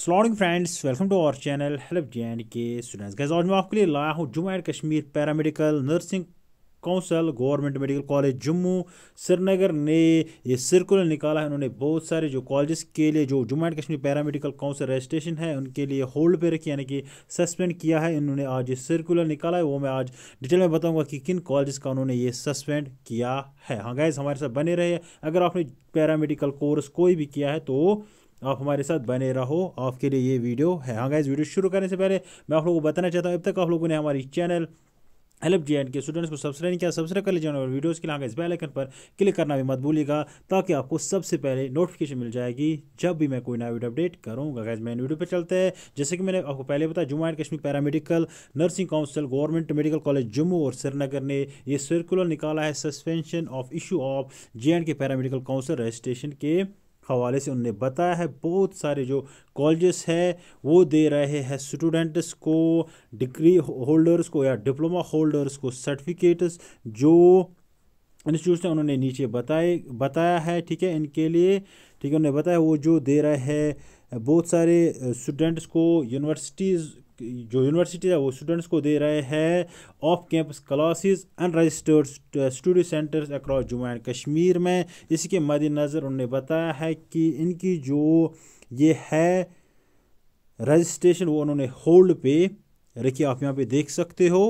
सलाम friends welcome to our channel help J and K students guys आज मैं आपके लिए लाया हूँ Jammu and Kashmir paramedical nursing council government medical college Jammu Srinagar ने ये सर्कुलर निकाला है उन्होंने बहुत सारे जो कॉलेज के लिए जो Jammu and Kashmir paramedical council registration है उनके लिए होल्ड पे रखी यानी कि सस्पेंड किया है इन्होंने आज ये सर्कुलर निकाला है वो मैं आज डिटेल में बताऊंगा कि किन कॉलेज का उन्होंने ये सस्पेंड किया है हाँ गैस हमारे साथ बने रहे अगर आपने पैरामेडिकल कोर्स कोई भी किया है तो आप हमारे साथ बने रहो आपके लिए ये वीडियो है हाँ गाइज वीडियो शुरू करने से पहले मैं आप लोगों को बताना चाहता हूँ अब तक आप लोगों ने हमारी channel L G and K students को सब्सक्राइब नहीं किया सब्सक्राइब कर लीजिए और वीडियोज़ के लिए इस बेल आइकन पर क्लिक करना भी मत भूलिएगा ताकि आपको सबसे पहले नोटिफिकेशन मिल जाएगी जब भी मैं कोई नया वीडियो अपडेट करूँगा गैस मैं वीडियो पर चलते हैं जैसे कि मैंने आपको पहले बताया Jammu and Kashmir paramedical nursing council government medical college Jammu और श्रीनगर ने यह सर्कुलर निकाला है suspension of issue of J and K paramedical council registration के हवाले से उन्हें बताया है बहुत सारे जो कॉलेजेस है वो दे रहे हैं स्टूडेंट्स को डिग्री होल्डर्स को या डिप्लोमा होल्डर्स को सर्टिफिकेट्स जो इंस्टीट्यूट ने उन्होंने नीचे बताए बताया है ठीक है इनके लिए ठीक है उन्होंने बताया वो जो दे रहे हैं बहुत सारे स्टूडेंट्स को यूनिवर्सिटीज़ जो यूनिवर्सिटी है वो स्टूडेंट्स को दे रहे हैं off campus classes unregistered study centres across Jammu and Kashmir में इसके मद्देनज़र उन्होंने बताया है कि इनकी जो ये है रजिस्ट्रेशन वो उन्होंने होल्ड पे रखी आप यहाँ पे देख सकते हो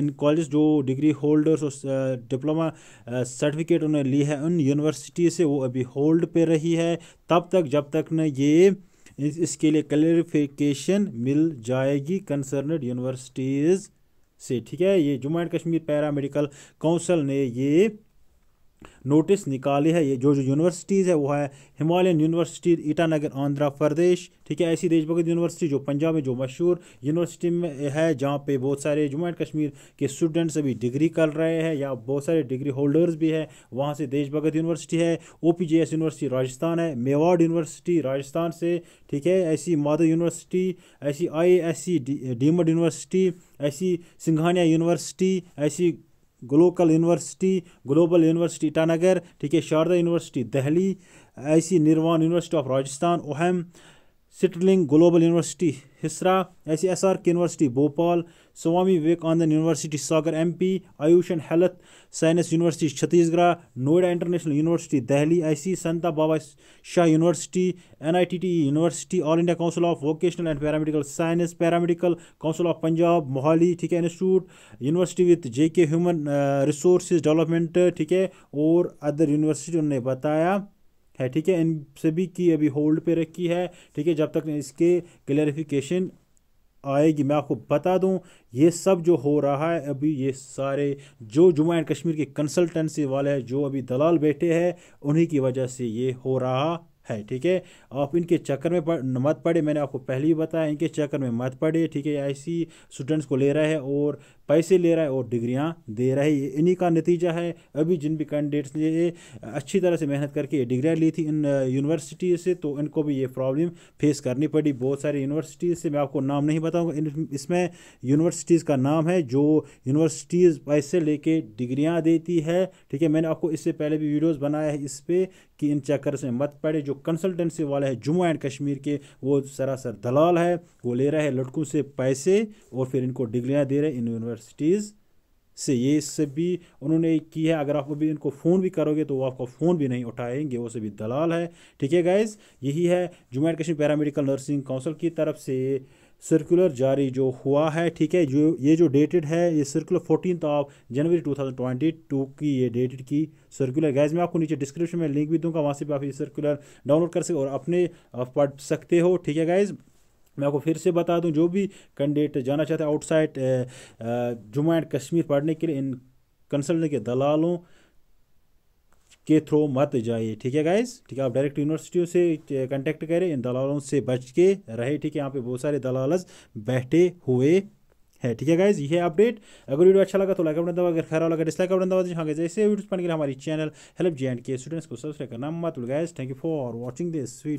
इन कॉलेज जो डिग्री होल्डर्स और डिप्लोमा uh, सर्टिफिकेट uh, उन्होंने ली है उन यूनिवर्सिटी से वो अभी होल्ड पे रही है तब तक जब तक न ये इसके लिए क्लेरिफिकेशन मिल जाएगी कंसर्नड यूनिवर्सिटीज़ से ठीक है ये Jammu and Kashmir paramedical council ने ये नोटिस निकाली है ये जो जो यूनिवर्सिटीज़ है वो है हिमालयन यूनिवर्सिटी ईटानगर आंध्र प्रदेश ठीक है ऐसी देश भगत यूनिवर्सिटी जो पंजाब में जो मशहूर यूनिवर्सिटी में है जहाँ पे बहुत सारे जम्मू एंड कश्मीर के स्टूडेंट्स अभी डिग्री कर रहे हैं या बहुत सारे डिग्री होल्डर्स भी हैं वहाँ से देश यूनिवर्सिटी है ओ यूनिवर्सिटी राजस्थान है मेवाड़ यूनिवर्सिटी राजस्थान से ठीक है ऐसी माधव यूनिवर्सिटी ऐसी आई एस यूनिवर्सिटी ऐसी सिंघानिया यूनिवर्सिटी ऐसी glocal university global university Itanagar ठीक है शारदा यूनिवर्सिटी दिल्ली ऐसी Nirwan university of Rajasthan Om sterling global university Hisar S S R K university Bhopal Swami Vivekanand university Sagar M P Ayush and health science university Chhattisgarh Noida international university Delhi सी Sant Baba Shah university N I T T university all India council of vocational and paramedical science paramedical council of Punjab Mohali ठीक है institute university with J के human resource development ठीक है और other university उन्होंने बताया है ठीक है इन सभी की अभी होल्ड पे रखी है ठीक है जब तक इसके क्लैरिफिकेशन आएगी मैं आपको बता दूं ये सब जो हो रहा है अभी ये सारे जो जम्मू एंड कश्मीर के कंसल्टेंसी वाले हैं जो अभी दलाल बैठे हैं उन्हीं की वजह से ये हो रहा है ठीक है आप इनके चक्कर में पड़, मत पड़े मैंने आपको पहले ही बताया इनके चक्कर में मत पड़े ठीक है ऐसी स्टूडेंट्स को ले रहा है और पैसे ले रहा है और डिग्रियाँ दे रहा है इन्हीं का नतीजा है अभी जिन भी कैंडिडेट्स ने अच्छी तरह से मेहनत करके डिग्रियाँ ली थी इन यूनिवर्सिटी से तो इनको भी ये प्रॉब्लम फेस करनी पड़ी बहुत सारी यूनिवर्सिटीज़ से मैं आपको नाम नहीं बताऊँगा इसमें यूनिवर्सिटीज़ का नाम है जो यूनिवर्सिटीज़ पैसे ले डिग्रियाँ देती है ठीक है मैंने आपको इससे पहले भी वीडियोज़ बनाया है इस पर कि इन चक्कर में मत पड़े जो कंसल्टेंसी वाले हैं जम्मू एंड कश्मीर के वो सरासर दलाल है वो ले रहे हैं लड़कों से पैसे और फिर इनको डिग्रियाँ दे रहे इन यूनिवर्सिटीज़ से ये इससे भी उन्होंने की है अगर आप अभी इनको फ़ोन भी करोगे तो वो आपका फ़ोन भी नहीं उठाएंगे वो सभी दलाल है ठीक है गाइज़ यही है Jammu and Kashmir paramedical nursing council की तरफ से सर्कुलर जारी जो हुआ है ठीक है जो ये जो डेटेड है ये सर्कुलर फोर्टीन ऑफ जनवरी 2022 की ये डेटेड की सर्कुलर गैस मैं आपको नीचे डिस्क्रिप्शन में लिंक भी दूंगा वहाँ से भी आप ये सर्कुलर डाउनलोड कर सकते और अपने पढ़ सकते हो ठीक है गैज़ मैं आपको फिर से बता दूं जो भी कैंडिडेट जाना चाहते हैं आउटसाइड जम्मू एंड कश्मीर पढ़ने के लिए इन कंसल्टेंट के दलालों के थ्रू मत जाइए ठीक है गाइज ठीक है आप डायरेक्ट यूनिवर्सिटियों से कांटेक्ट करें इन दलालों से बच के रहे ठीक है यहाँ पे बहुत सारे दलाल बैठे हुए है ठीक है गाइज ये अपडेट अगर वीडियो अच्छा लगा तो लाइक बटन दबा अगर खराब लगा डिसलाइक बटन दबा हाँ ऐसे वीडियोस के लिए हमारी channel help J and K students को सब्सक्राइब करना मत guys thank you for watching this video